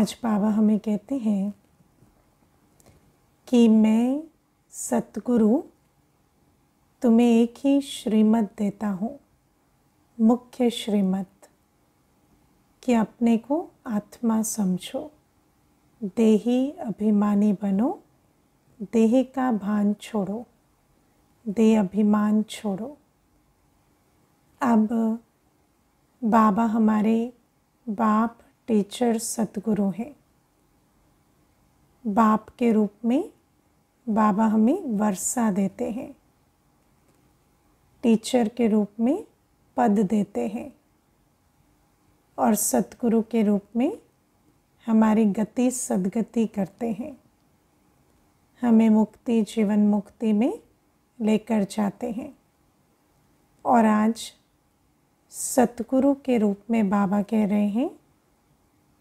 आज बाबा हमें कहते हैं कि मैं सतगुरु तुम्हें एक ही श्रीमत देता हूँ मुख्य श्रीमत कि अपने को आत्मा समझो देही अभिमानी बनो देह का भान छोड़ो दे अभिमान छोड़ो अब बाबा हमारे बाप टीचर सतगुरु हैं बाप के रूप में बाबा हमें वर्षा देते हैं टीचर के रूप में पद देते हैं और सतगुरु के रूप में हमारी गति सदगति करते हैं हमें मुक्ति जीवन मुक्ति में लेकर जाते हैं और आज सतगुरु के रूप में बाबा कह रहे हैं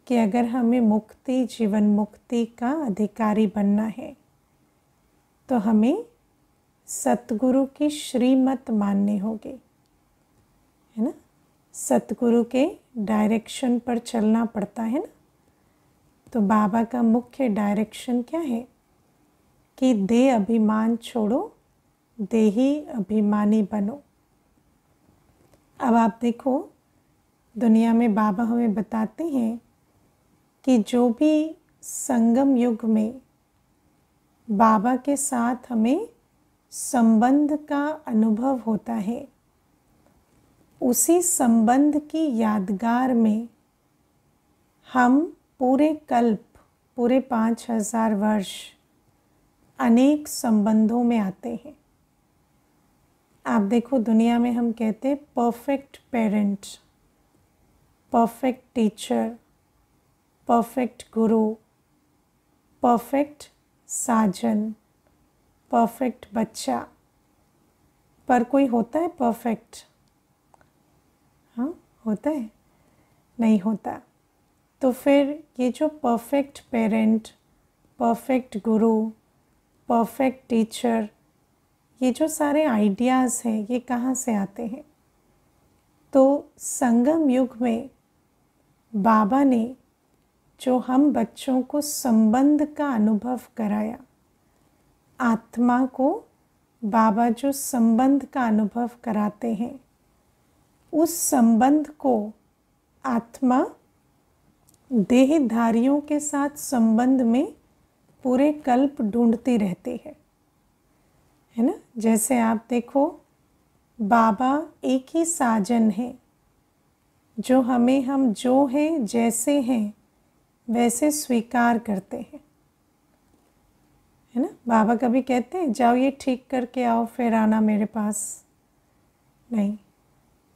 कि अगर हमें मुक्ति जीवन मुक्ति का अधिकारी बनना है तो हमें सतगुरु की श्रीमत मानने होगी है ना सतगुरु के डायरेक्शन पर चलना पड़ता है ना तो बाबा का मुख्य डायरेक्शन क्या है कि दे अभिमान छोड़ो देही अभिमानी बनो अब आप देखो दुनिया में बाबा हमें बताते हैं कि जो भी संगम युग में बाबा के साथ हमें संबंध का अनुभव होता है उसी संबंध की यादगार में हम पूरे कल्प पूरे पाँच हजार वर्ष अनेक संबंधों में आते हैं आप देखो दुनिया में हम कहते हैं perfect parent perfect teacher perfect guru perfect साजन परफेक्ट बच्चा पर कोई होता है परफेक्ट हाँ होता है नहीं होता तो फिर ये जो perfect parent perfect guru perfect teacher ये जो सारे आइडियाज़ हैं ये कहाँ से आते हैं तो संगम युग में बाबा ने जो हम बच्चों को संबंध का अनुभव कराया आत्मा को बाबा जो संबंध का अनुभव कराते हैं उस संबंध को आत्मा देहधारियों के साथ संबंध में पूरे कल्प ढूंढती रहती है है ना जैसे आप देखो बाबा एक ही साजन है जो हमें हम जो हैं जैसे हैं वैसे स्वीकार करते हैं है ना बाबा कभी कहते हैं जाओ ये ठीक करके आओ फिर आना मेरे पास नहीं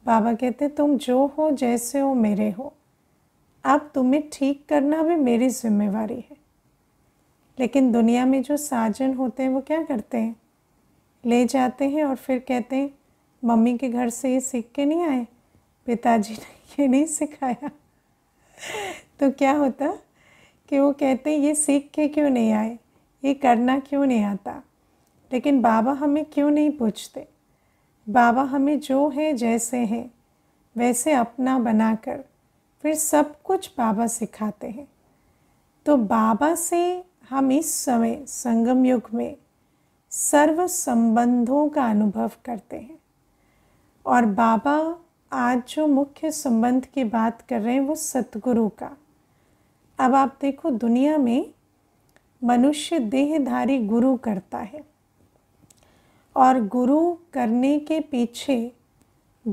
बाबा कहते तुम जो हो जैसे हो मेरे हो अब तुम्हें ठीक करना भी मेरी जिम्मेवारी है लेकिन दुनिया में जो साजन होते हैं वो क्या करते हैं ले जाते हैं और फिर कहते हैं मम्मी के घर से ये सीख के नहीं आए पिताजी ने ये नहीं सिखाया तो क्या होता कि वो कहते हैं ये सीख के क्यों नहीं आए ये करना क्यों नहीं आता लेकिन बाबा हमें क्यों नहीं पूछते बाबा हमें जो है जैसे हैं वैसे अपना बनाकर फिर सब कुछ बाबा सिखाते हैं तो बाबा से हम इस समय संगम युग में सर्व संबंधों का अनुभव करते हैं और बाबा आज जो मुख्य संबंध की बात कर रहे हैं वो सतगुरु का अब आप देखो दुनिया में मनुष्य देहधारी गुरु करता है और गुरु करने के पीछे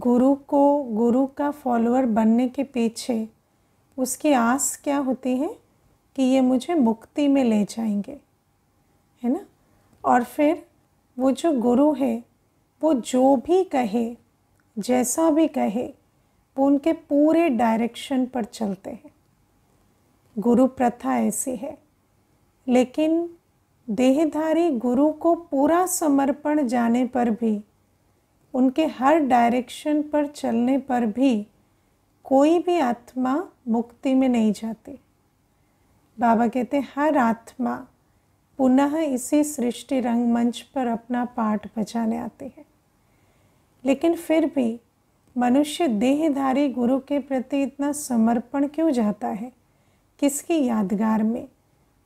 गुरु को गुरु का फॉलोअर बनने के पीछे उसकी आस क्या होती है कि ये मुझे मुक्ति में ले जाएंगे है ना और फिर वो जो गुरु है वो जो भी कहे जैसा भी कहे वो उनके पूरे डायरेक्शन पर चलते हैं गुरु प्रथा ऐसी है लेकिन देहधारी गुरु को पूरा समर्पण जाने पर भी उनके हर डायरेक्शन पर चलने पर भी कोई भी आत्मा मुक्ति में नहीं जाती बाबा कहते हर आत्मा पुनः इसी सृष्टि रंगमंच पर अपना पाठ बजाने आती है लेकिन फिर भी मनुष्य देहधारी गुरु के प्रति इतना समर्पण क्यों जाता है किसकी यादगार में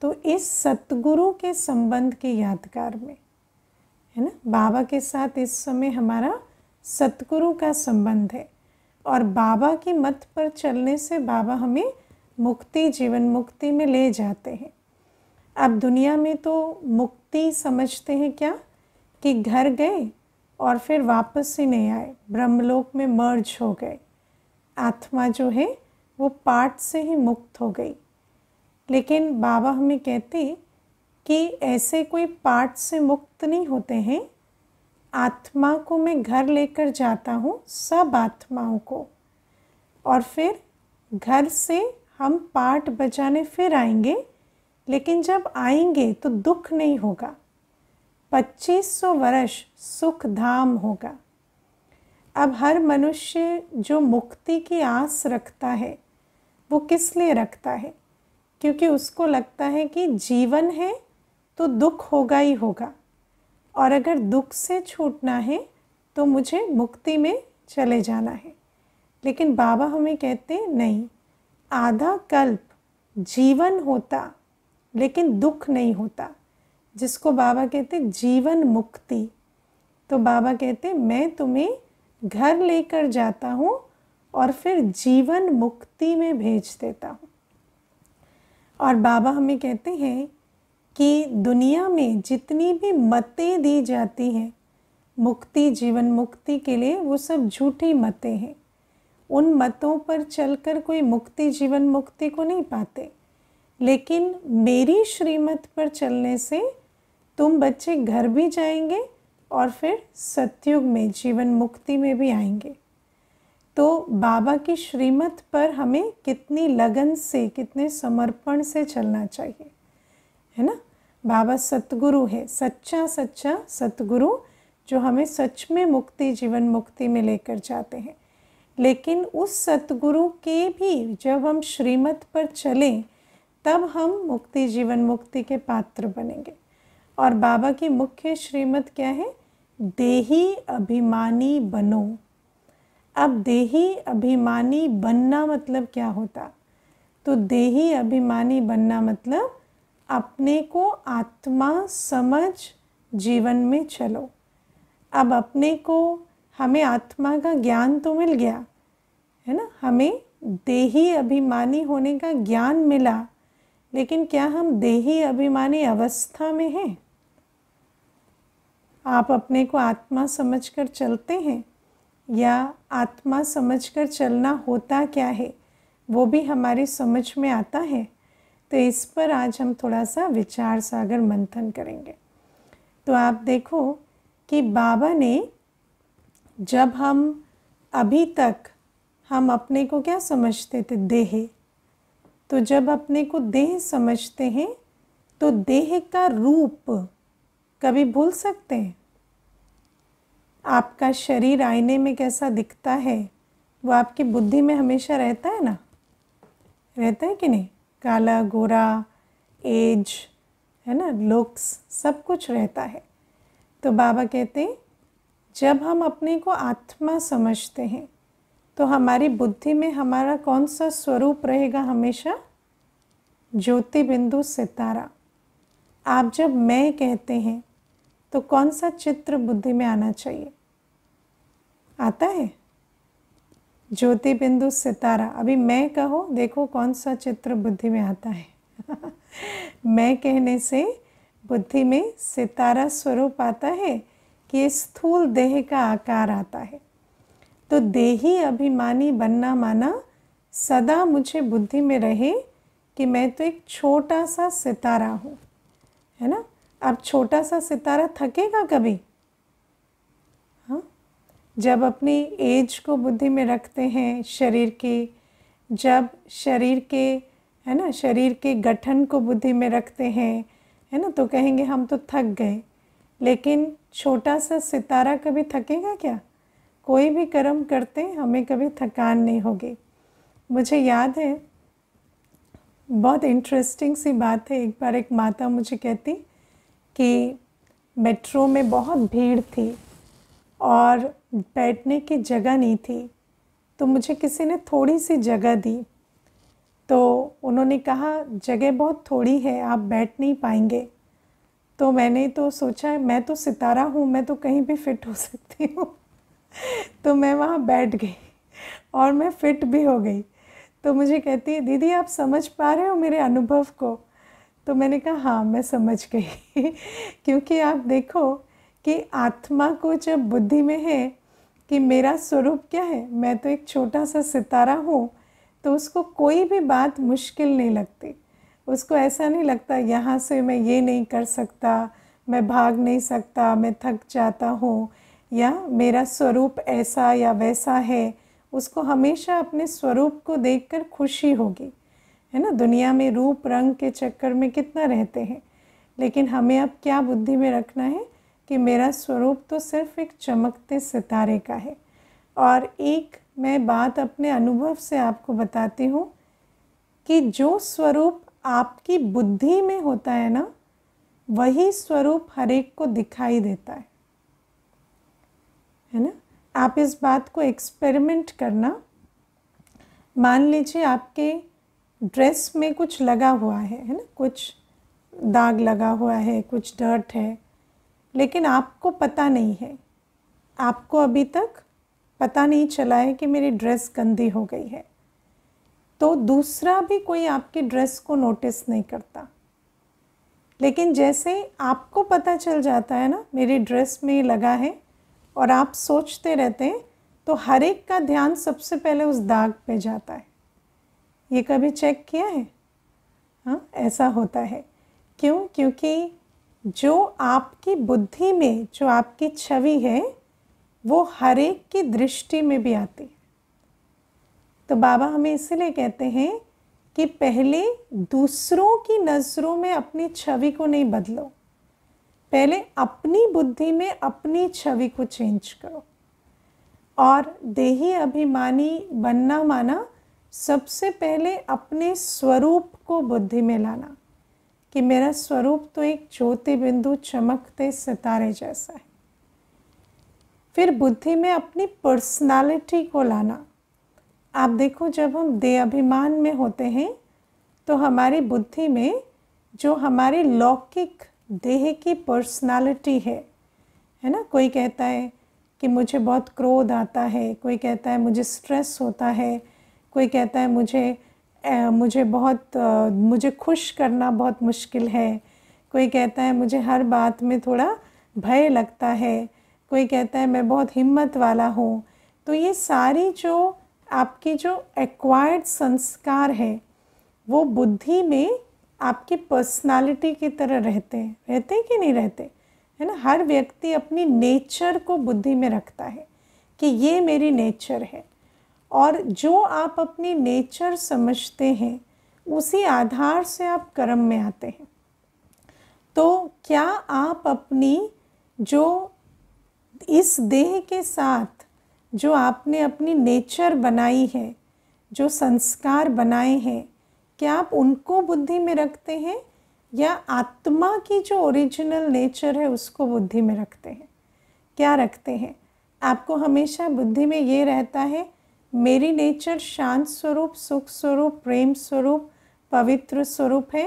तो इस सतगुरु के संबंध की यादगार में है ना बाबा के साथ इस समय हमारा सतगुरु का संबंध है और बाबा की मत पर चलने से बाबा हमें मुक्ति जीवन मुक्ति में ले जाते हैं अब दुनिया में तो मुक्ति समझते हैं क्या कि घर गए और फिर वापस ही नहीं आए ब्रह्मलोक में मर्ज हो गए आत्मा जो है वो पाठ से ही मुक्त हो गई लेकिन बाबा हमें कहते कि ऐसे कोई पार्ट से मुक्त नहीं होते हैं आत्मा को मैं घर लेकर जाता हूँ सब आत्माओं को और फिर घर से हम पाठ बजाने फिर आएंगे लेकिन जब आएंगे तो दुख नहीं होगा 2500 वर्ष सुख धाम होगा अब हर मनुष्य जो मुक्ति की आस रखता है वो किस लिए रखता है क्योंकि उसको लगता है कि जीवन है तो दुख होगा ही होगा और अगर दुख से छूटना है तो मुझे मुक्ति में चले जाना है लेकिन बाबा हमें कहते नहीं आधा कल्प जीवन होता लेकिन दुख नहीं होता जिसको बाबा कहते जीवन मुक्ति तो बाबा कहते मैं तुम्हें घर लेकर जाता हूँ और फिर जीवन मुक्ति में भेज देता हूँ और बाबा हमें कहते हैं कि दुनिया में जितनी भी मतें दी जाती हैं मुक्ति जीवन मुक्ति के लिए वो सब झूठी मतें हैं उन मतों पर चलकर कोई मुक्ति जीवन मुक्ति को नहीं पाते लेकिन मेरी श्रीमत पर चलने से तुम बच्चे घर भी जाएंगे और फिर सत्युग में जीवन मुक्ति में भी आएंगे तो बाबा की श्रीमत पर हमें कितनी लगन से कितने समर्पण से चलना चाहिए है ना बाबा सतगुरु है सच्चा सच्चा सतगुरु जो हमें सच में मुक्ति जीवन मुक्ति में लेकर जाते हैं लेकिन उस सतगुरु के भी जब हम श्रीमत पर चलें तब हम मुक्ति जीवन मुक्ति के पात्र बनेंगे और बाबा की मुख्य श्रीमत क्या है देही अभिमानी बनो अब देही अभिमानी बनना मतलब क्या होता तो देही अभिमानी बनना मतलब अपने को आत्मा समझ जीवन में चलो अब अपने को हमें आत्मा का ज्ञान तो मिल गया है ना हमें देही अभिमानी होने का ज्ञान मिला लेकिन क्या हम देही अभिमानी अवस्था में हैं आप अपने को आत्मा समझकर चलते हैं या आत्मा समझकर चलना होता क्या है वो भी हमारी समझ में आता है तो इस पर आज हम थोड़ा सा विचार सागर मंथन करेंगे तो आप देखो कि बाबा ने जब हम अभी तक हम अपने को क्या समझते थे देह तो जब अपने को देह समझते हैं तो देह का रूप कभी भूल सकते हैं आपका शरीर आईने में कैसा दिखता है वो आपकी बुद्धि में हमेशा रहता है ना रहता है कि नहीं काला गोरा एज है ना लुक्स सब कुछ रहता है तो बाबा कहते हैं जब हम अपने को आत्मा समझते हैं तो हमारी बुद्धि में हमारा कौन सा स्वरूप रहेगा हमेशा ज्योति बिंदु सितारा आप जब मैं कहते हैं तो कौन सा चित्र बुद्धि में आना चाहिए आता है ज्योति बिंदु सितारा अभी मैं कहो देखो कौन सा चित्र बुद्धि में आता है मैं कहने से बुद्धि में सितारा स्वरूप आता है कि ये स्थूल देह का आकार आता है तो देही अभिमानी बनना माना सदा मुझे बुद्धि में रहे कि मैं तो एक छोटा सा सितारा हूँ है ना अब छोटा सा सितारा थकेगा कभी हाँ जब अपनी एज को बुद्धि में रखते हैं शरीर की जब शरीर के है ना शरीर के गठन को बुद्धि में रखते हैं है ना तो कहेंगे हम तो थक गए लेकिन छोटा सा सितारा कभी थकेगा क्या कोई भी कर्म करते हमें कभी थकान नहीं होगी मुझे याद है बहुत इंटरेस्टिंग सी बात है एक बार एक माता मुझे कहती कि मेट्रो में बहुत भीड़ थी और बैठने की जगह नहीं थी तो मुझे किसी ने थोड़ी सी जगह दी तो उन्होंने कहा जगह बहुत थोड़ी है आप बैठ नहीं पाएंगे तो मैंने तो सोचा मैं तो सितारा हूँ मैं तो कहीं भी फ़िट हो सकती हूँ तो मैं वहाँ बैठ गई और मैं फ़िट भी हो गई तो मुझे कहती है दीदी आप समझ पा रहे हो मेरे अनुभव को तो मैंने कहा हाँ मैं समझ गई क्योंकि आप देखो कि आत्मा को जब बुद्धि में है कि मेरा स्वरूप क्या है मैं तो एक छोटा सा सितारा हूँ तो उसको कोई भी बात मुश्किल नहीं लगती उसको ऐसा नहीं लगता यहाँ से मैं ये नहीं कर सकता मैं भाग नहीं सकता मैं थक जाता हूँ या मेरा स्वरूप ऐसा या वैसा है उसको हमेशा अपने स्वरूप को देखकर खुशी होगी है ना दुनिया में रूप रंग के चक्कर में कितना रहते हैं लेकिन हमें अब क्या बुद्धि में रखना है कि मेरा स्वरूप तो सिर्फ एक चमकते सितारे का है और एक मैं बात अपने अनुभव से आपको बताती हूँ कि जो स्वरूप आपकी बुद्धि में होता है ना वही स्वरूप हरेक को दिखाई देता है है ना आप इस बात को एक्सपेरिमेंट करना मान लीजिए आपके ड्रेस में कुछ लगा हुआ है है ना कुछ दाग लगा हुआ है कुछ डर्ट है लेकिन आपको पता नहीं है आपको अभी तक पता नहीं चला है कि मेरी ड्रेस गंदी हो गई है तो दूसरा भी कोई आपकी ड्रेस को नोटिस नहीं करता लेकिन जैसे आपको पता चल जाता है ना मेरी ड्रेस में लगा है और आप सोचते रहते हैं तो हर एक का ध्यान सबसे पहले उस दाग पे जाता है ये कभी चेक किया है हाँ ऐसा होता है क्यों क्योंकि जो आपकी बुद्धि में जो आपकी छवि है वो हर एक की दृष्टि में भी आती है तो बाबा हमें इसलिए कहते हैं कि पहले दूसरों की नज़रों में अपनी छवि को नहीं बदलो पहले अपनी बुद्धि में अपनी छवि को चेंज करो और देही अभिमानी बनना माना सबसे पहले अपने स्वरूप को बुद्धि में लाना कि मेरा स्वरूप तो एक ज्योति बिंदु चमकते सितारे जैसा है फिर बुद्धि में अपनी पर्सनालिटी को लाना आप देखो जब हम दे अभिमान में होते हैं तो हमारी बुद्धि में जो हमारी लौकिक देह की पर्सनालिटी है है ना कोई कहता है कि मुझे बहुत क्रोध आता है कोई कहता है मुझे स्ट्रेस होता है कोई कहता है मुझे आ, मुझे बहुत आ, मुझे खुश करना बहुत मुश्किल है कोई कहता है मुझे हर बात में थोड़ा भय लगता है कोई कहता है मैं बहुत हिम्मत वाला हूँ तो ये सारी जो आपकी जो एक्वायर्ड संस्कार है वो बुद्धि में आपकी पर्सनालिटी की तरह रहते हैं रहते कि नहीं रहते है ना हर व्यक्ति अपनी नेचर को बुद्धि में रखता है कि ये मेरी नेचर है और जो आप अपनी नेचर समझते हैं उसी आधार से आप कर्म में आते हैं तो क्या आप अपनी जो इस देह के साथ जो आपने अपनी नेचर बनाई है जो संस्कार बनाए हैं क्या आप उनको बुद्धि में रखते हैं या आत्मा की जो ओरिजिनल नेचर है उसको बुद्धि में रखते हैं क्या रखते हैं आपको हमेशा बुद्धि में ये रहता है मेरी नेचर शांत स्वरूप सुख स्वरूप प्रेम स्वरूप पवित्र स्वरूप है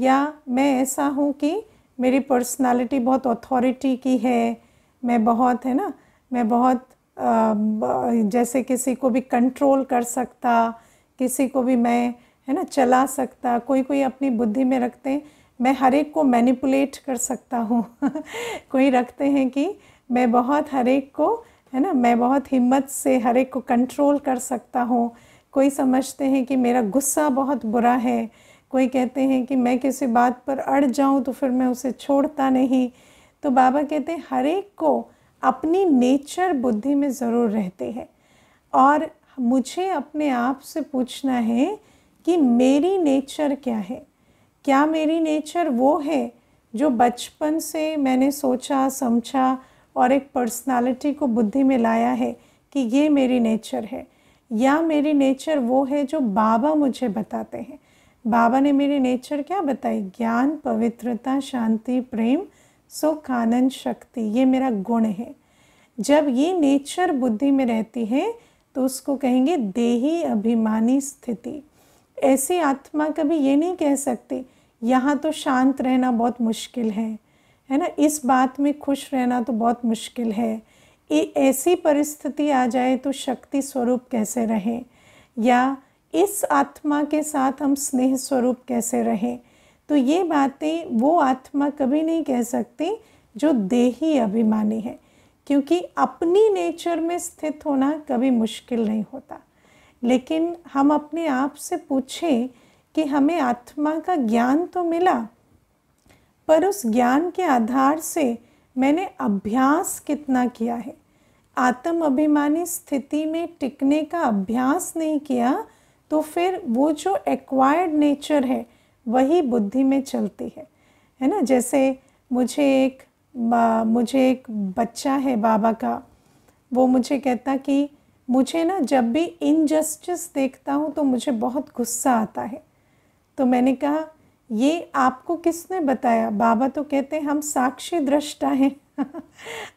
या मैं ऐसा हूँ कि मेरी पर्सनालिटी बहुत अथॉरिटी की है मैं बहुत है ना मैं बहुत जैसे किसी को भी कंट्रोल कर सकता किसी को भी मैं है ना चला सकता कोई कोई अपनी बुद्धि में रखते हैं मैं हर एक को मैनिपुलेट कर सकता हूँ कोई रखते हैं कि मैं बहुत हर एक को है ना मैं बहुत हिम्मत से हर एक को कंट्रोल कर सकता हूँ कोई समझते हैं कि मेरा गुस्सा बहुत बुरा है कोई कहते हैं कि मैं किसी बात पर अड़ जाऊँ तो फिर मैं उसे छोड़ता नहीं तो बाबा कहते हैं हर एक को अपनी नेचर बुद्धि में ज़रूर रहती है और मुझे अपने आप से पूछना है कि मेरी नेचर क्या है क्या मेरी नेचर वो है जो बचपन से मैंने सोचा समझा और एक पर्सनालिटी को बुद्धि में लाया है कि ये मेरी नेचर है या मेरी नेचर वो है जो बाबा मुझे बताते हैं बाबा ने मेरी नेचर क्या बताई ज्ञान पवित्रता शांति प्रेम सुख आनंद शक्ति ये मेरा गुण है जब ये नेचर बुद्धि में रहती है तो उसको कहेंगे देही अभिमानी स्थिति ऐसी आत्मा कभी ये नहीं कह सकती यहाँ तो शांत रहना बहुत मुश्किल है है ना इस बात में खुश रहना तो बहुत मुश्किल है ये ऐसी परिस्थिति आ जाए तो शक्ति स्वरूप कैसे रहें या इस आत्मा के साथ हम स्नेह स्वरूप कैसे रहें तो ये बातें वो आत्मा कभी नहीं कह सकती जो देही अभिमानी है क्योंकि अपनी नेचर में स्थित होना कभी मुश्किल नहीं होता लेकिन हम अपने आप से पूछें कि हमें आत्मा का ज्ञान तो मिला पर उस ज्ञान के आधार से मैंने अभ्यास कितना किया है आत्म अभिमानी स्थिति में टिकने का अभ्यास नहीं किया तो फिर वो जो एक्वायर्ड नेचर है वही बुद्धि में चलती है है ना जैसे मुझे एक मुझे एक बच्चा है बाबा का वो मुझे कहता कि मुझे ना जब भी इनजस्टिस देखता हूँ तो मुझे बहुत गुस्सा आता है तो मैंने कहा ये आपको किसने बताया बाबा तो कहते हैं हम साक्षी दृष्टा हैं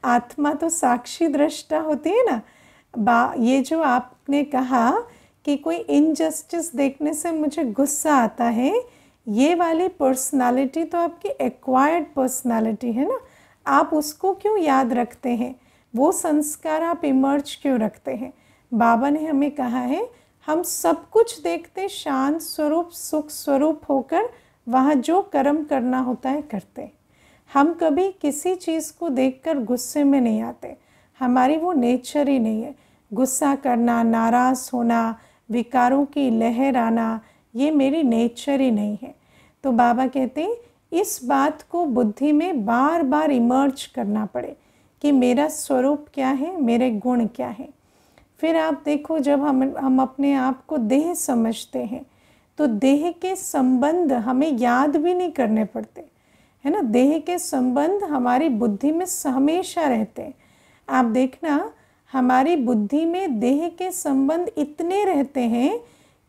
आत्मा तो साक्षी दृष्टा होती है ना बा ये जो आपने कहा कि कोई इनजस्टिस देखने से मुझे गुस्सा आता है ये वाली पर्सनालिटी तो आपकी एक्वायर्ड पर्सनालिटी है ना आप उसको क्यों याद रखते हैं वो संस्कार आप इमर्ज क्यों रखते हैं बाबा ने हमें कहा है हम सब कुछ देखते शांत स्वरूप सुख स्वरूप होकर वहाँ जो कर्म करना होता है करते हम कभी किसी चीज़ को देखकर गुस्से में नहीं आते हमारी वो नेचर ही नहीं है गुस्सा करना नाराज़ होना विकारों की लहर आना ये मेरी नेचर ही नहीं है तो बाबा कहते इस बात को बुद्धि में बार बार इमर्ज करना पड़े कि मेरा स्वरूप क्या है मेरे गुण क्या है फिर आप देखो जब हम हम अपने आप को देह समझते हैं तो देह के संबंध हमें याद भी नहीं करने पड़ते है ना देह के संबंध हमारी बुद्धि में हमेशा रहते हैं आप देखना हमारी बुद्धि में देह के संबंध इतने रहते हैं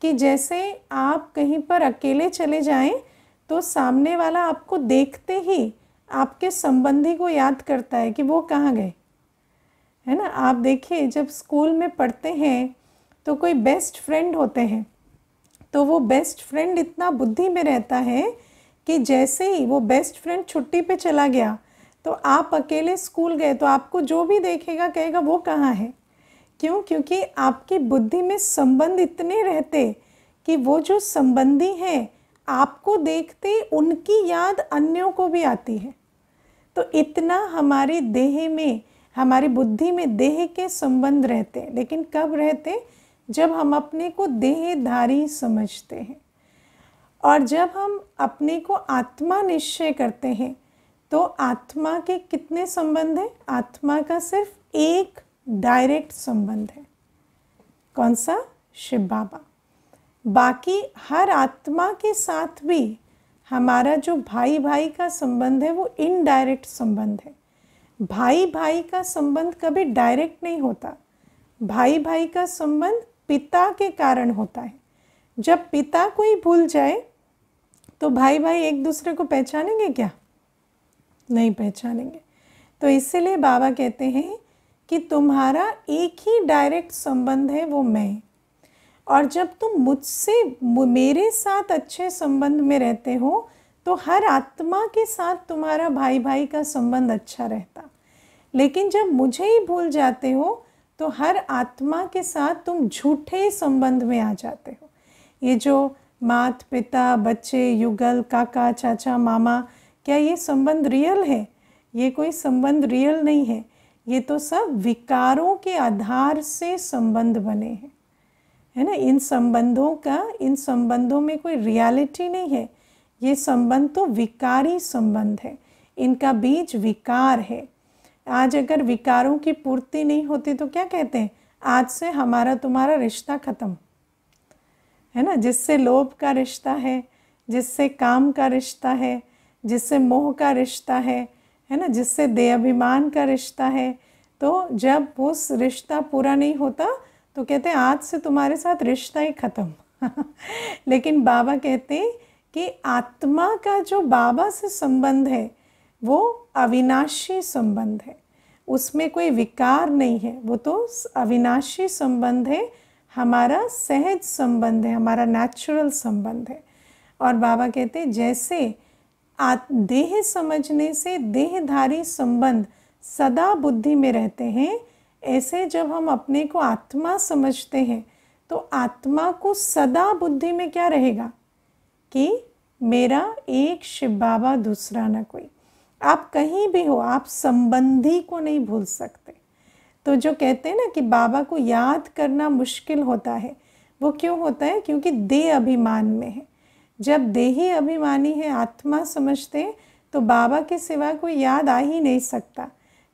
कि जैसे आप कहीं पर अकेले चले जाएं तो सामने वाला आपको देखते ही आपके संबंधी को याद करता है कि वो कहाँ गए है ना आप देखिए जब स्कूल में पढ़ते हैं तो कोई बेस्ट फ्रेंड होते हैं तो वो बेस्ट फ्रेंड इतना बुद्धि में रहता है कि जैसे ही वो बेस्ट फ्रेंड छुट्टी पे चला गया तो आप अकेले स्कूल गए तो आपको जो भी देखेगा कहेगा वो कहाँ है क्यों क्योंकि आपकी बुद्धि में संबंध इतने रहते कि वो जो संबंधी हैं आपको देखते उनकी याद अन्यों को भी आती है तो इतना हमारे देह में हमारी बुद्धि में देह के संबंध रहते हैं लेकिन कब रहते हैं जब हम अपने को देहधारी समझते हैं और जब हम अपने को आत्मा निश्चय करते हैं तो आत्मा के कितने संबंध हैं आत्मा का सिर्फ एक डायरेक्ट संबंध है कौन सा शिव बाबा बाकी हर आत्मा के साथ भी हमारा जो भाई भाई का संबंध है वो इनडायरेक्ट संबंध है भाई भाई का संबंध कभी डायरेक्ट नहीं होता भाई भाई का संबंध पिता के कारण होता है जब पिता कोई भूल जाए तो भाई भाई एक दूसरे को पहचानेंगे क्या नहीं पहचानेंगे तो इसलिए बाबा कहते हैं कि तुम्हारा एक ही डायरेक्ट संबंध है वो मैं और जब तुम मुझसे मेरे साथ अच्छे संबंध में रहते हो तो हर आत्मा के साथ तुम्हारा भाई भाई का संबंध अच्छा रहता लेकिन जब मुझे ही भूल जाते हो तो हर आत्मा के साथ तुम झूठे संबंध में आ जाते हो ये जो मात पिता बच्चे युगल काका चाचा मामा क्या ये संबंध रियल है ये कोई संबंध रियल नहीं है ये तो सब विकारों के आधार से संबंध बने हैं है ना इन संबंधों का इन संबंधों में कोई रियलिटी नहीं है ये संबंध तो विकारी संबंध है इनका बीज विकार है आज अगर विकारों की पूर्ति नहीं होती तो क्या कहते हैं आज से हमारा तुम्हारा रिश्ता ख़त्म है ना जिससे लोभ का रिश्ता है जिससे काम का रिश्ता है जिससे मोह का रिश्ता है है ना जिससे देहाभिमान का रिश्ता है तो जब उस रिश्ता पूरा नहीं होता तो कहते आज से तुम्हारे साथ रिश्ता ही ख़त्म लेकिन बाबा कहते हैं कि आत्मा का जो बाबा से संबंध है वो अविनाशी संबंध है उसमें कोई विकार नहीं है वो तो अविनाशी संबंध है हमारा सहज संबंध है हमारा नेचुरल संबंध है और बाबा कहते हैं जैसे आ, देह समझने से देहधारी संबंध सदा बुद्धि में रहते हैं ऐसे जब हम अपने को आत्मा समझते हैं तो आत्मा को सदा बुद्धि में क्या रहेगा कि मेरा एक शिव बाबा दूसरा ना कोई आप कहीं भी हो आप संबंधी को नहीं भूल सकते तो जो कहते हैं ना कि बाबा को याद करना मुश्किल होता है वो क्यों होता है क्योंकि देह अभिमान में है जब देही अभिमानी है आत्मा समझते हैं तो बाबा के सिवा कोई याद आ ही नहीं सकता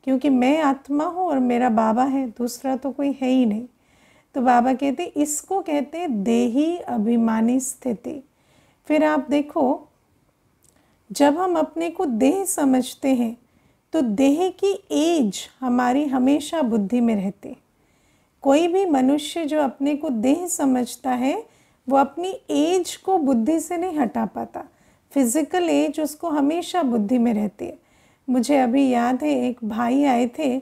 क्योंकि मैं आत्मा हूँ और मेरा बाबा है दूसरा तो कोई है ही नहीं तो बाबा कहते इसको कहते देही अभिमानी स्थिति फिर आप देखो जब हम अपने को देह समझते हैं तो देह की एज हमारी हमेशा बुद्धि में रहती है कोई भी मनुष्य जो अपने को देह समझता है वो अपनी एज को बुद्धि से नहीं हटा पाता फिज़िकल एज उसको हमेशा बुद्धि में रहती है मुझे अभी याद है एक भाई आए थे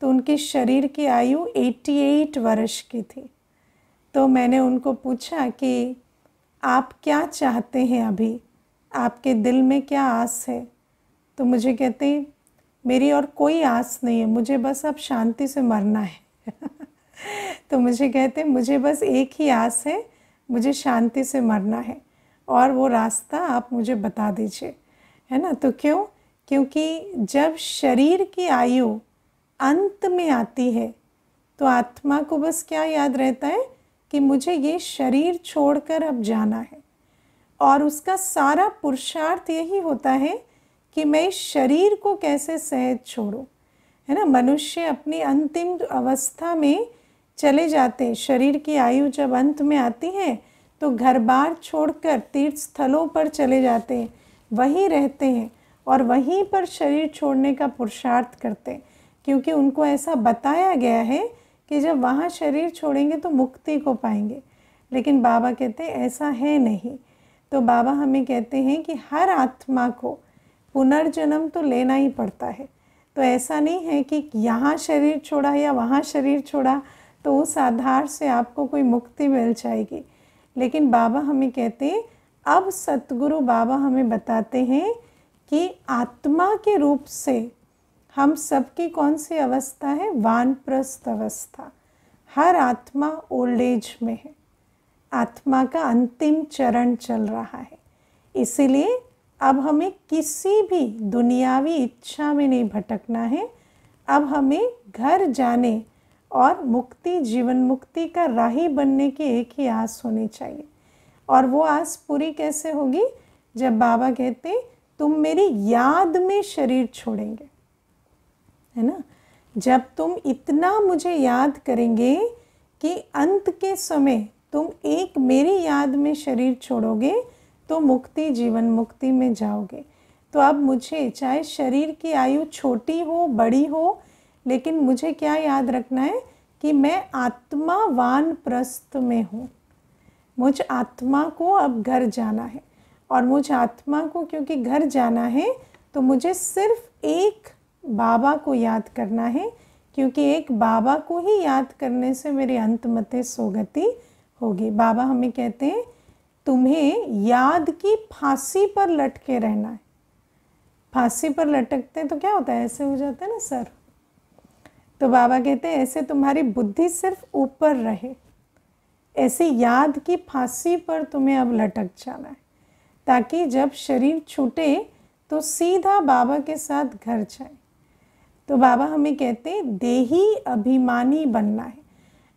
तो उनके शरीर की आयु 88 वर्ष की थी तो मैंने उनको पूछा कि आप क्या चाहते हैं अभी आपके दिल में क्या आस है तो मुझे कहते हैं मेरी और कोई आस नहीं है मुझे बस अब शांति से मरना है तो मुझे कहते हैं मुझे बस एक ही आस है मुझे शांति से मरना है और वो रास्ता आप मुझे बता दीजिए है ना तो क्यों क्योंकि जब शरीर की आयु अंत में आती है तो आत्मा को बस क्या याद रहता है कि मुझे ये शरीर छोड़कर अब जाना है और उसका सारा पुरुषार्थ यही होता है कि मैं इस शरीर को कैसे सहज छोड़ूं है ना मनुष्य अपनी अंतिम अवस्था में चले जाते हैं शरीर की आयु जब अंत में आती है तो घर बार छोड़कर तीर्थ स्थलों पर चले जाते हैं वहीं रहते हैं और वहीं पर शरीर छोड़ने का पुरुषार्थ करते हैं क्योंकि उनको ऐसा बताया गया है कि जब वहाँ शरीर छोड़ेंगे तो मुक्ति को पाएंगे लेकिन बाबा कहते ऐसा है नहीं तो बाबा हमें कहते हैं कि हर आत्मा को पुनर्जन्म तो लेना ही पड़ता है तो ऐसा नहीं है कि यहाँ शरीर छोड़ा या वहाँ शरीर छोड़ा तो उस आधार से आपको कोई मुक्ति मिल जाएगी लेकिन बाबा हमें कहते हैं अब सतगुरु बाबा हमें बताते हैं कि आत्मा के रूप से हम सबकी कौन सी अवस्था है वानप्रस्थ अवस्था हर आत्मा ओल्ड एज में है आत्मा का अंतिम चरण चल रहा है इसीलिए अब हमें किसी भी दुनियावी इच्छा में नहीं भटकना है अब हमें घर जाने और मुक्ति जीवन मुक्ति का राही बनने की एक ही आस होनी चाहिए और वो आस पूरी कैसे होगी जब बाबा कहते तुम मेरी याद में शरीर छोड़ेंगे है ना जब तुम इतना मुझे याद करेंगे कि अंत के समय तुम एक मेरी याद में शरीर छोड़ोगे तो मुक्ति जीवन मुक्ति में जाओगे तो अब मुझे चाहे शरीर की आयु छोटी हो बड़ी हो लेकिन मुझे क्या याद रखना है कि मैं आत्मावान प्रस्थ में हूँ मुझ आत्मा को अब घर जाना है और मुझ आत्मा को क्योंकि घर जाना है तो मुझे सिर्फ एक बाबा को याद करना है क्योंकि एक बाबा को ही याद करने से मेरी अंतमते सोगति होगी बाबा हमें कहते हैं तुम्हें याद की फांसी पर लटके रहना है फांसी पर लटकते हैं तो क्या होता है ऐसे हो जाता है ना सर तो बाबा कहते हैं ऐसे तुम्हारी बुद्धि सिर्फ ऊपर रहे ऐसे याद की फांसी पर तुम्हें अब लटक जाना है ताकि जब शरीर छूटे तो सीधा बाबा के साथ घर जाए तो बाबा हमें कहते हैं देही अभिमानी बनना है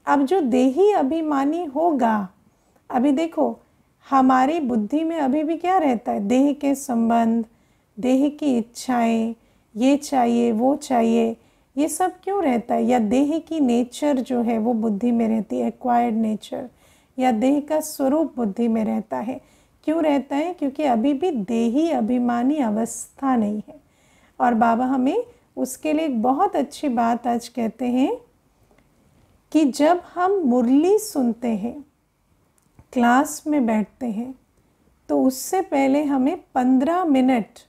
अब जो देही अभिमानी होगा अभी देखो हमारी बुद्धि में अभी भी क्या रहता है देह के संबंध देह की इच्छाएं ये चाहिए वो चाहिए ये सब क्यों रहता है या देह की नेचर जो है वो बुद्धि में रहती है एक्वायर्ड नेचर या देह का स्वरूप बुद्धि में रहता है क्यों रहता है क्योंकि अभी भी देही अभिमानी अवस्था नहीं है और बाबा हमें उसके लिए एक बहुत अच्छी बात आज कहते हैं कि जब हम मुरली सुनते हैं क्लास में बैठते हैं तो उससे पहले हमें पंद्रह मिनट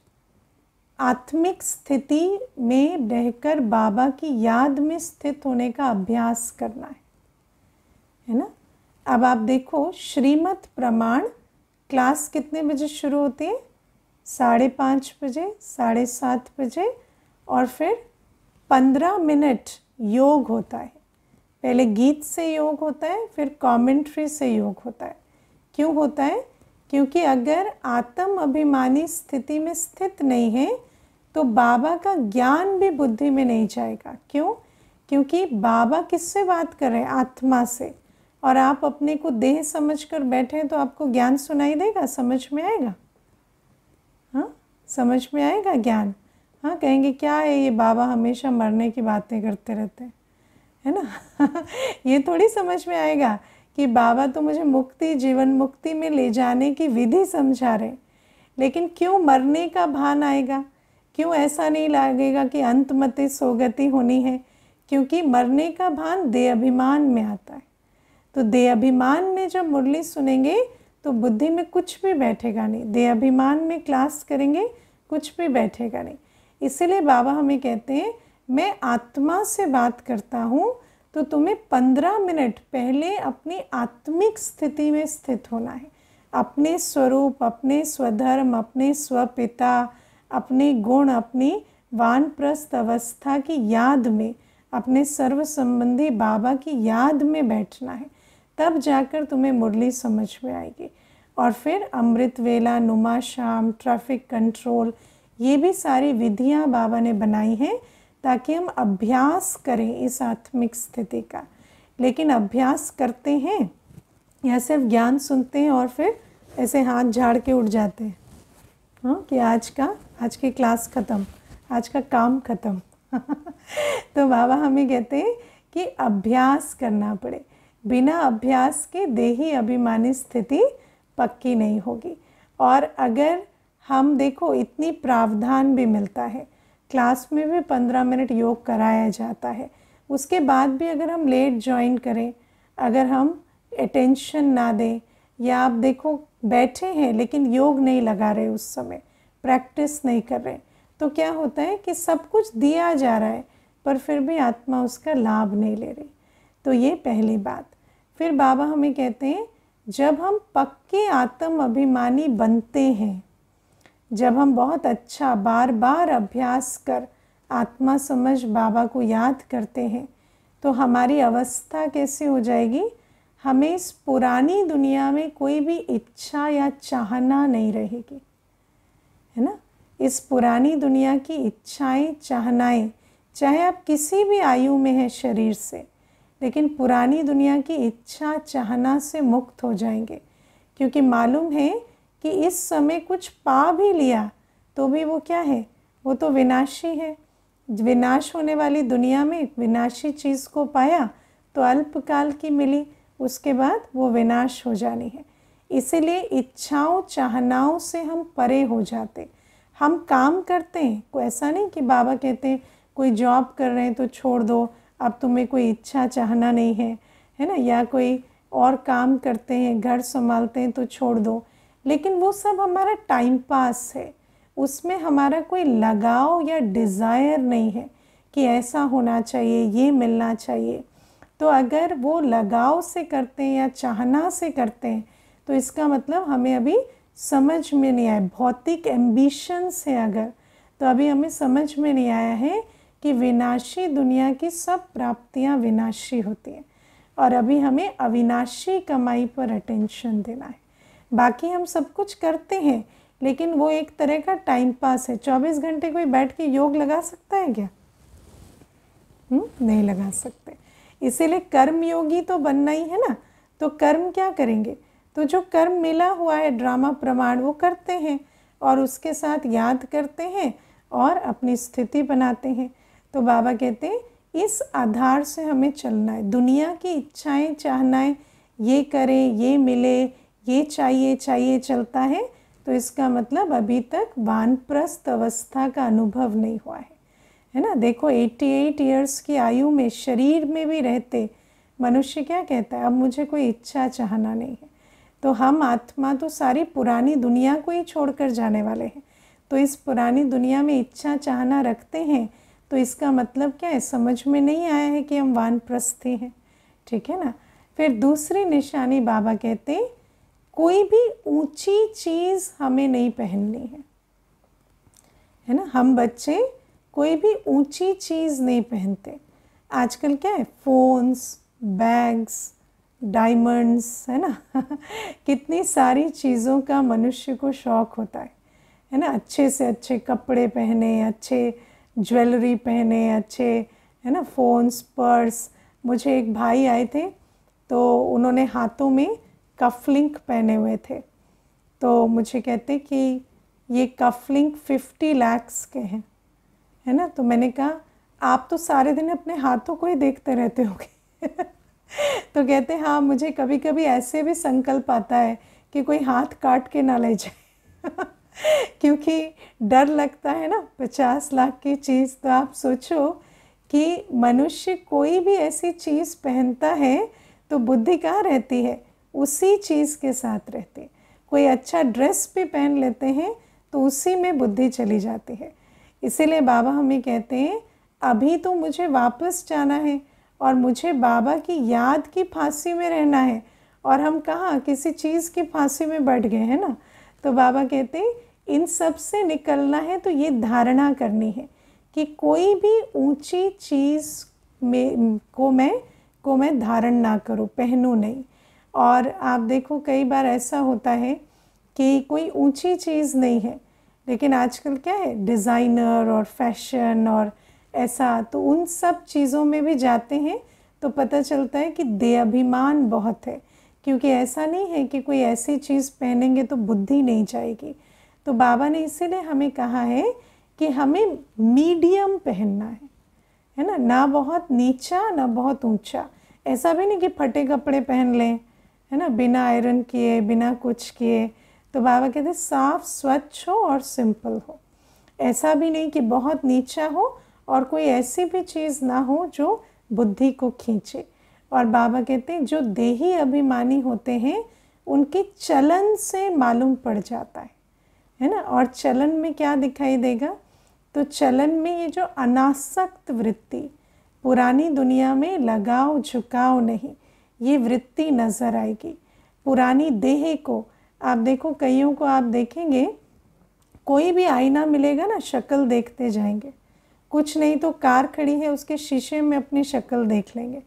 आत्मिक स्थिति में रहकर बाबा की याद में स्थित होने का अभ्यास करना है है ना अब आप देखो श्रीमत प्रमाण क्लास कितने बजे शुरू होती है साढ़े पाँच बजे साढ़े सात बजे और फिर पंद्रह मिनट योग होता है पहले गीत से योग होता है फिर कमेंट्री से योग होता है क्यों होता है क्योंकि अगर आत्म अभिमानी स्थिति में स्थित नहीं है तो बाबा का ज्ञान भी बुद्धि में नहीं जाएगा क्यों क्योंकि बाबा किससे बात कर रहे हैं आत्मा से और आप अपने को देह समझ कर बैठे तो आपको ज्ञान सुनाई देगा समझ में आएगा हाँ समझ में आएगा ज्ञान हाँ कहेंगे क्या है ये बाबा हमेशा मरने की बातें करते रहते हैं है ना ये थोड़ी समझ में आएगा कि बाबा तो मुझे मुक्ति जीवन मुक्ति में ले जाने की विधि समझा रहे लेकिन क्यों मरने का भान आएगा क्यों ऐसा नहीं लगेगा कि अंत मते सोगति होनी है क्योंकि मरने का भान दे अभिमान में आता है तो दे अभिमान में जब मुरली सुनेंगे तो बुद्धि में कुछ भी बैठेगा नहीं दे अभिमान में क्लास करेंगे कुछ भी बैठेगा नहीं इसीलिए बाबा हमें कहते हैं मैं आत्मा से बात करता हूँ तो तुम्हें पंद्रह मिनट पहले अपनी आत्मिक स्थिति में स्थित होना है अपने स्वरूप अपने स्वधर्म अपने स्वपिता अपने गुण अपनी वानप्रस्थ अवस्था की याद में अपने सर्व संबंधी बाबा की याद में बैठना है तब जाकर तुम्हें मुरली समझ में आएगी और फिर अमृत वेला नुमा शाम ट्रैफिक कंट्रोल ये भी सारी विधियाँ बाबा ने बनाई हैं ताकि हम अभ्यास करें इस आत्मिक स्थिति का लेकिन अभ्यास करते हैं या सिर्फ ज्ञान सुनते हैं और फिर ऐसे हाथ झाड़ के उठ जाते हैं हाँ कि आज का आज की क्लास ख़त्म आज का काम ख़त्म तो बाबा हमें कहते हैं कि अभ्यास करना पड़े बिना अभ्यास के देही अभिमानी स्थिति पक्की नहीं होगी और अगर हम देखो इतनी प्रावधान भी मिलता है क्लास में भी पंद्रह मिनट योग कराया जाता है उसके बाद भी अगर हम लेट ज्वाइन करें अगर हम अटेंशन ना दें या आप देखो बैठे हैं लेकिन योग नहीं लगा रहे उस समय प्रैक्टिस नहीं कर रहे तो क्या होता है कि सब कुछ दिया जा रहा है पर फिर भी आत्मा उसका लाभ नहीं ले रही तो ये पहली बात फिर बाबा हमें कहते हैं जब हम पक्के आत्म अभिमानी बनते हैं जब हम बहुत अच्छा बार बार अभ्यास कर आत्मा समझ बाबा को याद करते हैं तो हमारी अवस्था कैसे हो जाएगी हमें इस पुरानी दुनिया में कोई भी इच्छा या चाहना नहीं रहेगी है ना इस पुरानी दुनिया की इच्छाएं चाहनाएं चाहे आप किसी भी आयु में हैं शरीर से लेकिन पुरानी दुनिया की इच्छा चाहना से मुक्त हो जाएंगे क्योंकि मालूम है कि इस समय कुछ पा भी लिया तो भी वो क्या है वो तो विनाशी है विनाश होने वाली दुनिया में विनाशी चीज़ को पाया तो अल्पकाल की मिली उसके बाद वो विनाश हो जानी है इसीलिए इच्छाओं चाहनाओं से हम परे हो जाते हम काम करते हैं कोई ऐसा नहीं कि बाबा कहते हैं कोई जॉब कर रहे हैं तो छोड़ दो अब तुम्हें कोई इच्छा चाहना नहीं है है ना या कोई और काम करते हैं घर संभालते हैं तो छोड़ दो लेकिन वो सब हमारा टाइम पास है उसमें हमारा कोई लगाव या डिज़ायर नहीं है कि ऐसा होना चाहिए ये मिलना चाहिए तो अगर वो लगाव से करते हैं या चाहना से करते हैं तो इसका मतलब हमें अभी समझ में नहीं आया भौतिक एम्बिशंस है अगर तो अभी हमें समझ में नहीं आया है कि विनाशी दुनिया की सब प्राप्तियां विनाशी होती हैं और अभी हमें अविनाशी कमाई पर अटेंशन देना है बाकी हम सब कुछ करते हैं लेकिन वो एक तरह का टाइम पास है चौबीस घंटे कोई बैठ के योग लगा सकता है क्या हुँ? हम्म, नहीं लगा सकते इसीलिए कर्मयोगी तो बनना ही है ना तो कर्म क्या करेंगे तो जो कर्म मिला हुआ है ड्रामा प्रमाण वो करते हैं और उसके साथ याद करते हैं और अपनी स्थिति बनाते हैं तो बाबा कहते हैं इस आधार से हमें चलना है दुनिया की इच्छाएं चाहनाएं ये करें ये मिले ये चाहिए चाहिए चलता है तो इसका मतलब अभी तक वानप्रस्थ अवस्था का अनुभव नहीं हुआ है है ना देखो 88 एट ईयर्स की आयु में शरीर में भी रहते मनुष्य क्या कहता है अब मुझे कोई इच्छा चाहना नहीं है तो हम आत्मा तो सारी पुरानी दुनिया को ही छोड़कर जाने वाले हैं तो इस पुरानी दुनिया में इच्छा चाहना रखते हैं तो इसका मतलब क्या है समझ में नहीं आया है कि हम वानप्रस्थ हैं ठीक है ना फिर दूसरी निशानी बाबा कहते हैं कोई भी ऊंची चीज़ हमें नहीं पहननी है है ना हम बच्चे कोई भी ऊंची चीज़ नहीं पहनते आजकल क्या है फ़ोन्स बैग्स डायमंड्स है ना कितनी सारी चीज़ों का मनुष्य को शौक होता है है ना अच्छे से अच्छे कपड़े पहने अच्छे ज्वेलरी पहने अच्छे है ना फ़ोन्स पर्स मुझे एक भाई आए थे तो उन्होंने हाथों में कफ लिंक पहने हुए थे तो मुझे कहते कि ये कफ लिंक फिफ्टी लैक्स के हैं है ना तो मैंने कहा आप तो सारे दिन अपने हाथों को ही देखते रहते होगे तो कहते हाँ मुझे कभी कभी ऐसे भी संकल्प आता है कि कोई हाथ काट के ना ले जाए क्योंकि डर लगता है ना पचास लाख की चीज़ तो आप सोचो कि मनुष्य कोई भी ऐसी चीज़ पहनता है तो बुद्धि कहाँ रहती है उसी चीज़ के साथ रहते कोई अच्छा ड्रेस भी पहन लेते हैं तो उसी में बुद्धि चली जाती है इसीलिए बाबा हमें कहते हैं अभी तो मुझे वापस जाना है और मुझे बाबा की याद की फांसी में रहना है और हम कहाँ किसी चीज़ की फांसी में बढ़ गए हैं ना तो बाबा कहते हैं इन सब से निकलना है तो ये धारणा करनी है कि कोई भी ऊंची चीज़ में को मैं को मैं धारण ना करूँ पहनूँ नहीं और आप देखो कई बार ऐसा होता है कि कोई ऊंची चीज़ नहीं है लेकिन आजकल क्या है डिज़ाइनर और फैशन और ऐसा तो उन सब चीज़ों में भी जाते हैं तो पता चलता है कि दे अभिमान बहुत है क्योंकि ऐसा नहीं है कि कोई ऐसी चीज़ पहनेंगे तो बुद्धि नहीं जाएगी तो बाबा ने इसीलिए हमें कहा है कि हमें मीडियम पहनना है है ना ना बहुत नीचा ना बहुत ऊंचा ऐसा भी नहीं कि फटे कपड़े पहन लें है ना बिना आयरन किए बिना कुछ किए तो बाबा कहते साफ स्वच्छ हो और सिंपल हो ऐसा भी नहीं कि बहुत नीचा हो और कोई ऐसी भी चीज़ ना हो जो बुद्धि को खींचे और बाबा कहते हैं जो देही अभिमानी होते हैं उनके चलन से मालूम पड़ जाता है है ना और चलन में क्या दिखाई देगा तो चलन में ये जो अनासक्त वृत्ति पुरानी दुनिया में लगाव झुकाव नहीं ये वृत्ति नज़र आएगी पुरानी देह को आप देखो कईयों को आप देखेंगे कोई भी आईना मिलेगा ना शक्ल देखते जाएंगे कुछ नहीं तो कार खड़ी है उसके शीशे में अपनी शक्ल देख लेंगे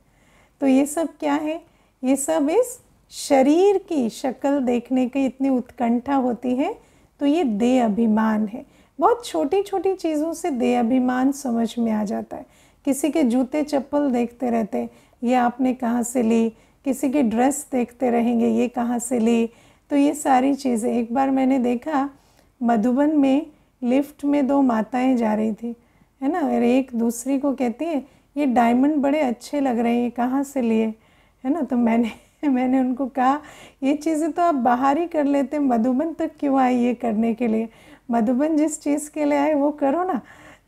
तो ये सब क्या है ये सब इस शरीर की शक्ल देखने की इतनी उत्कंठा होती है तो ये दे अभिमान है बहुत छोटी छोटी चीज़ों से दे अभिमान समझ में आ जाता है किसी के जूते चप्पल देखते रहते हैं ये आपने कहाँ से ली किसी की ड्रेस देखते रहेंगे ये कहाँ से ली तो ये सारी चीज़ें एक बार मैंने देखा मधुबन में लिफ्ट में दो माताएं जा रही थी है ना और एक दूसरी को कहती है ये डायमंड बड़े अच्छे लग रहे हैं ये कहाँ से लिए है ना तो मैंने मैंने उनको कहा ये चीज़ें तो आप बाहर ही कर लेते मधुबन तक क्यों आए ये करने के लिए मधुबन जिस चीज़ के लिए आए वो करो ना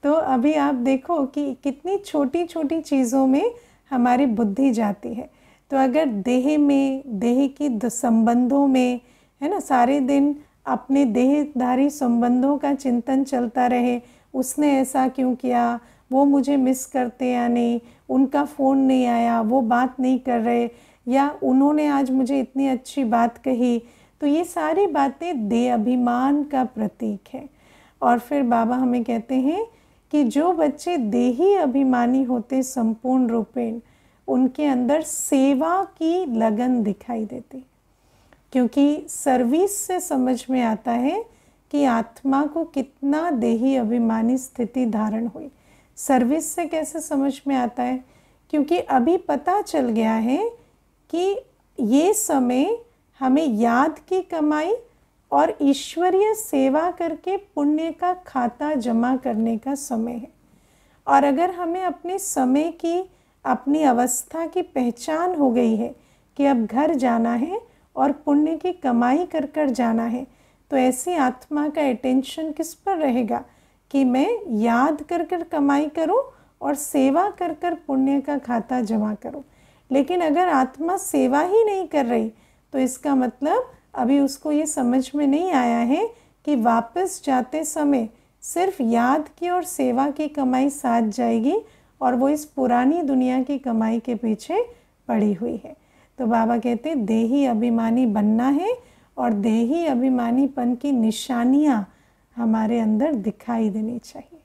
तो अभी आप देखो कि कितनी छोटी छोटी चीज़ों में हमारी बुद्धि जाती है तो अगर देह में देह की संबंधों में है ना सारे दिन अपने देहधारी संबंधों का चिंतन चलता रहे उसने ऐसा क्यों किया वो मुझे मिस करते या नहीं उनका फ़ोन नहीं आया वो बात नहीं कर रहे या उन्होंने आज मुझे इतनी अच्छी बात कही तो ये सारी बातें दे अभिमान का प्रतीक है और फिर बाबा हमें कहते हैं कि जो बच्चे देही अभिमानी होते संपूर्ण रूपेण उनके अंदर सेवा की लगन दिखाई देती है क्योंकि सर्विस से समझ में आता है कि आत्मा को कितना देही अभिमानी स्थिति धारण हुई सर्विस से कैसे समझ में आता है क्योंकि अभी पता चल गया है कि ये समय हमें याद की कमाई और ईश्वरीय सेवा करके पुण्य का खाता जमा करने का समय है और अगर हमें अपने समय की अपनी अवस्था की पहचान हो गई है कि अब घर जाना है और पुण्य की कमाई कर कर जाना है तो ऐसी आत्मा का अटेंशन किस पर रहेगा कि मैं याद कर कर कमाई करूं और सेवा कर कर पुण्य का खाता जमा करूं लेकिन अगर आत्मा सेवा ही नहीं कर रही तो इसका मतलब अभी उसको ये समझ में नहीं आया है कि वापस जाते समय सिर्फ याद की और सेवा की कमाई साथ जाएगी और वो इस पुरानी दुनिया की कमाई के पीछे पड़ी हुई है तो बाबा कहते हैं देही अभिमानी बनना है और देही अभिमानीपन की निशानियाँ हमारे अंदर दिखाई देनी चाहिए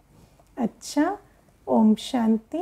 अच्छा ओम शांति